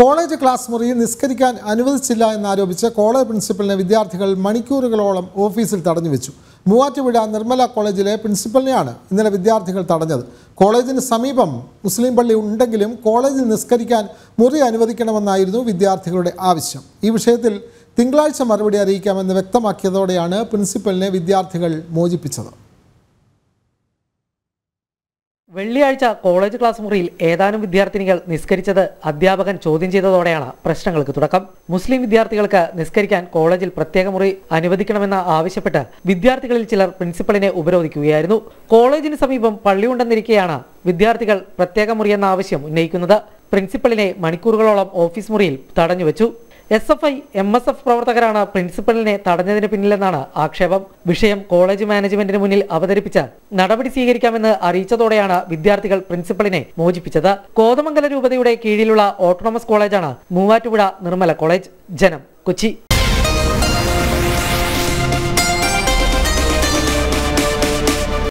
college class മുറിയിൽ നിസ്കരിക്കാൻ അനുവദിച്ചില്ല എന്നാരോപിച്ച് കോളേജ് പ്രിൻസിപ്പലിനെ വിദ്യാർത്ഥികൾ മണിക്കൂറുകളോളം ഓഫീസിൽ തടഞ്ഞു വെച്ചു മൂവാറ്റുപുഴ നിർമ്മല കോളേജിലെ പ്രിൻസിപ്പലിനെയാണ് ഇന്നലെ വിദ്യാർത്ഥികൾ തടഞ്ഞത് കോളേജിന് സമീപം മുസ്ലിം പള്ളി ഉണ്ടെങ്കിലും കോളേജിൽ നിസ്കരിക്കാൻ മുറി അനുവദിക്കണമെന്നായിരുന്നു വിദ്യാർത്ഥികളുടെ ആവശ്യം ഈ വിഷയത്തിൽ തിങ്കളാഴ്ച മറുപടി അറിയിക്കാമെന്ന് വ്യക്തമാക്കിയതോടെയാണ് പ്രിൻസിപ്പലിനെ വിദ്യാർത്ഥികൾ മോചിപ്പിച്ചത് വെള്ളിയാഴ്ച കോളേജ് ക്ലാസ് മുറിയിൽ ഏതാനും വിദ്യാർത്ഥിനികൾ നിസ്കരിച്ചത് അധ്യാപകൻ ചോദ്യം ചെയ്തതോടെയാണ് പ്രശ്നങ്ങൾക്ക് തുടക്കം മുസ്ലിം വിദ്യാർത്ഥികൾക്ക് നിസ്കരിക്കാൻ കോളേജിൽ പ്രത്യേക മുറി അനുവദിക്കണമെന്ന് ആവശ്യപ്പെട്ട് വിദ്യാർത്ഥികളിൽ ചിലർ പ്രിൻസിപ്പളിനെ ഉപരോധിക്കുകയായിരുന്നു കോളേജിന് സമീപം പള്ളിയുണ്ടെന്നിരിക്കെയാണ് വിദ്യാർത്ഥികൾ പ്രത്യേക മുറിയെന്ന ആവശ്യം ഉന്നയിക്കുന്നത് പ്രിൻസിപ്പളിനെ മണിക്കൂറുകളോളം ഓഫീസ് മുറിയിൽ തടഞ്ഞുവച്ചു S F I M S F പ്രവർത്തകരാണ് പ്രിൻസിപ്പലിനെ തടഞ്ഞതിന് പിന്നിലെന്നാണ് ആക്ഷേപം വിഷയം കോളേജ് മാനേജ്മെന്റിന് മുന്നിൽ അവതരിപ്പിച്ച നടപടി സ്വീകരിക്കാമെന്ന് അറിയിച്ചതോടെയാണ് വിദ്യാർത്ഥികൾ പ്രിൻസിപ്പളിനെ മോചിപ്പിച്ചത് കോതമംഗല രൂപതയുടെ കീഴിലുള്ള ഓട്ടോണമസ് കോളേജാണ് മൂവാറ്റുപുഴ നിർമ്മല കോളേജ് ജനം കൊച്ചി